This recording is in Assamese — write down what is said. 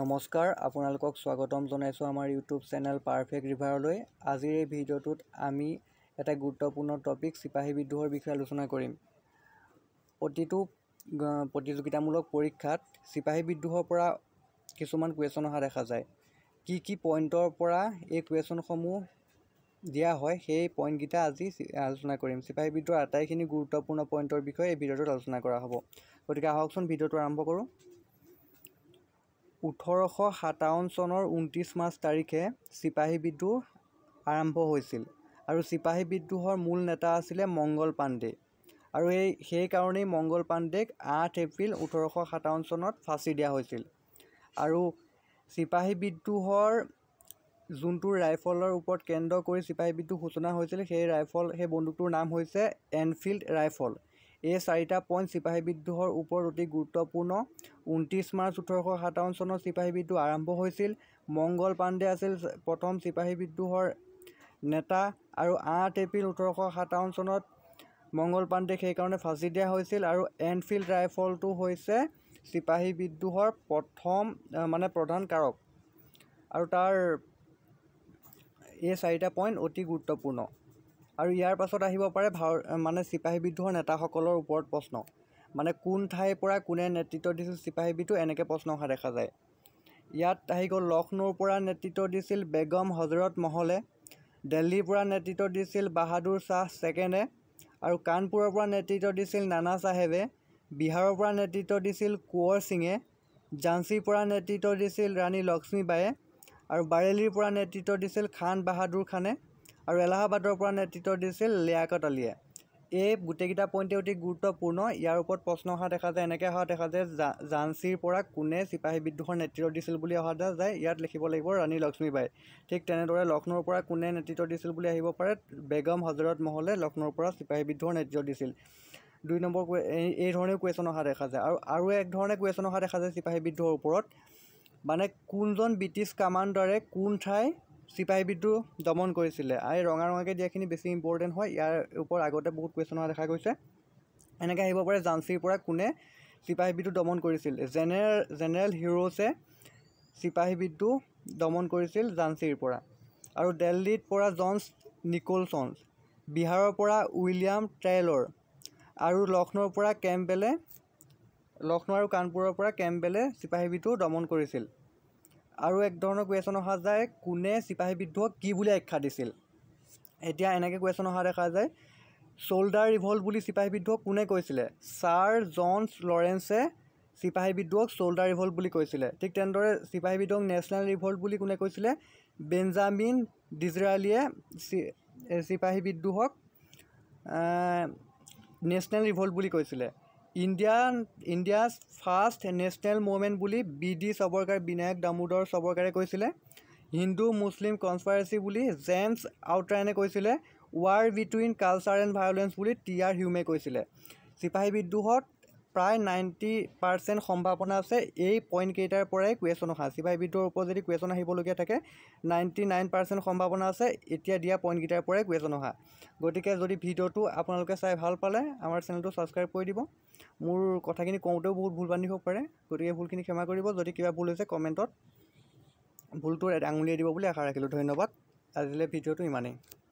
নমস্কাৰ আপোনালোকক স্বাগতম জনাইছোঁ আমাৰ ইউটিউব চেনেল পাৰফেক্ট ৰিভাৰলৈ আজিৰ এই ভিডিঅ'টোত আমি এটা গুৰুত্বপূৰ্ণ টপিক চিপাহী বিদ্ৰোহৰ বিষয়ে আলোচনা কৰিম প্ৰতিটো প্ৰতিযোগিতামূলক পৰীক্ষাত চিপাহী বিদ্ৰোহৰ পৰা কিছুমান কুৱেশ্যন অহা দেখা যায় কি কি পইণ্টৰ পৰা এই কুৱেশ্যনসমূহ দিয়া হয় সেই পইণ্টকেইটা আজি আলোচনা কৰিম চিপাহী বিদ্ৰোহৰ আটাইখিনি গুৰুত্বপূৰ্ণ পইণ্টৰ বিষয়ে এই ভিডিঅ'টোত আলোচনা কৰা হ'ব গতিকে আহকচোন ভিডিঅ'টো আৰম্ভ কৰোঁ ওঠৰশ সাতাৱন্ন চনৰ ঊনত্ৰিছ মাৰ্চ তাৰিখে চিপাহী বিদ্ৰোহ আৰম্ভ হৈছিল আৰু চিপাহী বিদ্ৰোহৰ মূল নেতা আছিলে মংগল পাণ্ডে আৰু এই সেইকাৰণেই মংগল পাণ্ডেক আঠ এপ্ৰিল ওঠৰশ সাতাৱন্ন চনত ফাঁচি দিয়া হৈছিল আৰু চিপাহী বিদ্ৰোহৰ যোনটো ৰাইফলৰ ওপৰত কেন্দ্ৰ কৰি চিপাহী বিদ্ৰোহ সূচনা হৈছিল সেই ৰাইফল সেই বন্দুকটোৰ নাম হৈছে এনফিল্ড ৰাইফল এই চাৰিটা পইণ্ট চিপাহী বিদ্ৰোহৰ ওপৰত অতি গুৰুত্বপূৰ্ণ ঊনত্ৰিছ মাৰ্চ ওঠৰশ সাতাৱন্ন চনত চিপাহী বিদ্ৰোহ আৰম্ভ হৈছিল মংগল পাণ্ডে আছিল প্ৰথম চিপাহী বিদ্ৰোহৰ নেতা আৰু আঠ এপ্ৰিল ওঠৰশ সাতাৱন্ন চনত মংগল পাণ্ডেক সেইকাৰণে ফাঁচি দিয়া হৈছিল আৰু এনফিল্ড ৰাইফলটো হৈছে চিপাহী বিদ্ৰোহৰ প্ৰথম মানে প্ৰধান কাৰক আৰু তাৰ এই চাৰিটা পইণ্ট অতি গুৰুত্বপূৰ্ণ আৰু ইয়াৰ পাছত আহিব পাৰে ভাৰত মানে চিপাহী বিদ্ৰোহৰ নেতাসকলৰ ওপৰত প্ৰশ্ন মানে কোন ঠাইৰ পৰা কোনে নেতৃত্ব দিছিল চিপাহী বিদ্ৰোহ এনেকৈ প্ৰশ্ন অহা দেখা যায় ইয়াত আহি গ'ল লক্ষ্ণৌৰ পৰা নেতৃত্ব দিছিল বেগম হজৰত মহলে দিল্লীৰ পৰা নেতৃত্ব দিছিল বাহাদুৰ শ্বাহ ছেকেণ্ডে আৰু কানপুৰৰ পৰা নেতৃত্ব দিছিল নানা চাহেবে বিহাৰৰ পৰা নেতৃত্ব দিছিল কোঁৱৰ সিঙে ঝান্সীৰ পৰা নেতৃত্ব দিছিল ৰাণী লক্ষ্মীবাই আৰু বাৰেলীৰ পৰা নেতৃত্ব দিছিল খান বাহাদুৰ খানে আৰু এলাহাবাদৰ পৰা নেতৃত্ব দিছিল লিয়াকত আলীয়ে এই গোটেইকেইটা পইণ্টে অতি গুৰুত্বপূৰ্ণ ইয়াৰ ওপৰত প্ৰশ্ন অহা দেখা যায় এনেকৈ অহা দেখা যায় জা ঝান্সীৰ পৰা কোনে চিপাহী বিদ্ৰোহৰ নেতৃত্ব দিছিল বুলি অহা দেখা যায় ইয়াত লিখিব লাগিব ৰাণী লক্ষ্মীবাই ঠিক তেনেদৰে লক্ষ্ণৌৰ পৰা কোনে নেতৃত্ব দিছিল বুলি আহিব পাৰে বেগম হজৰত মহলে লক্ষ্ণৌৰ পৰা চিপাহী বিদ্ৰোহৰ নেতৃত্ব দিছিল দুই নম্বৰ এই ধৰণেও কুৱেশ্যন অহা দেখা যায় আৰু আৰু এক ধৰণে কুৱেশ্যন অহা দেখা যায় চিপাহী বিদ্ৰোহৰ ওপৰত মানে কোনজন ব্ৰিটিছ কামাণ্ডাৰে কোন ঠাই চিপাহী দমন কৰিছিলে আৰু এই ৰঙা ৰঙাকৈ দিয়াখিনি বেছি ইম্পৰ্টেণ্ট হয় ইয়াৰ ওপৰত আগতে বহুত কুৱেশ্যন হোৱা দেখা গৈছে এনেকৈ আহিব পাৰে ঝান্সীৰ পৰা কোনে চিপাহীবিধটো দমন কৰিছিল জেনেৰেল জেনেৰেল হিৰ'ছে চিপাহীবিধটো দমন কৰিছিল ঝান্সীৰ পৰা আৰু দেলহিত পৰা জনছ নিকোলছনছ বিহাৰৰ পৰা উইলিয়াম ট্ৰেইলৰ আৰু লক্ষ্ণৌৰ পৰা কেম্পবেলে লক্ষ্ণৌ আৰু কানপুৰৰ পৰা কেম্পবেলে চিপাহীবিধটো দমন কৰিছিল আৰু এক ধৰণৰ কুৱেশ্যন অহা যায় কোনে চিপাহী বিদ্ৰোহক কি বুলি আখ্যা দিছিল এতিয়া এনেকৈ কুৱেশ্যন অহা দেখা যায় চোল্ডাৰ ৰিভল্ট বুলি চিপাহী বিদ্ৰোহক কোনে কৈছিলে ছাৰ জনছ লৰেঞ্চে চিপাহী বিদ্ৰোহক চোল্ডাৰ ৰিভল্ট বুলি কৈছিলে ঠিক তেনেদৰে চিপাহী বিদ্ৰোহক নেশ্যনেল ৰিভল্ট বুলি কোনে কৈছিলে বেঞ্জামিন ডিজৰালিয়ে চিপাহী বিদ্ৰোহক নেশ্যনেল ৰিভল্ট বুলি কৈছিলে India India's first national movement বুলি বি ডি চবৰকাৰে বিনায়ক দামোদৰ চবৰকাৰে কৈছিলে হিন্দু মুছলিম কনস্পাইৰেচি বুলি জেমছ আউটৰাইনে কৈছিলে war between culture and violence বুলি টি আৰ হিউমে কৈছিলে চিপাহী বিদ্ৰোহত প্ৰায় নাইণ্টি পাৰ্চেণ্ট সম্ভাৱনা আছে এই পইণ্টকেইটাৰ পৰাই কুৱেশ্যন অহা চিবা এবিধৰ ওপৰত যদি কুৱেশ্যন আহিবলগীয়া থাকে নাইণ্টি নাইন পাৰ্চেণ্ট সম্ভাৱনা আছে এতিয়া দিয়া পইণ্টকেইটাৰ পৰাই কুৱেশ্যন অহা গতিকে যদি ভিডিঅ'টো আপোনালোকে চাই ভাল পালে আমাৰ চেনেলটো ছাবস্ক্ৰাইব কৰি দিব মোৰ কথাখিনি কওঁতেও বহুত ভুল বান্ধিব পাৰে গতিকে ভুলখিনি ক্ষমা কৰিব যদি কিবা ভুল হৈছে কমেণ্টত ভুলটো আঙুলিয়াই দিব বুলি আশা ৰাখিলোঁ ধন্যবাদ আজিলৈ ভিডিঅ'টো ইমানেই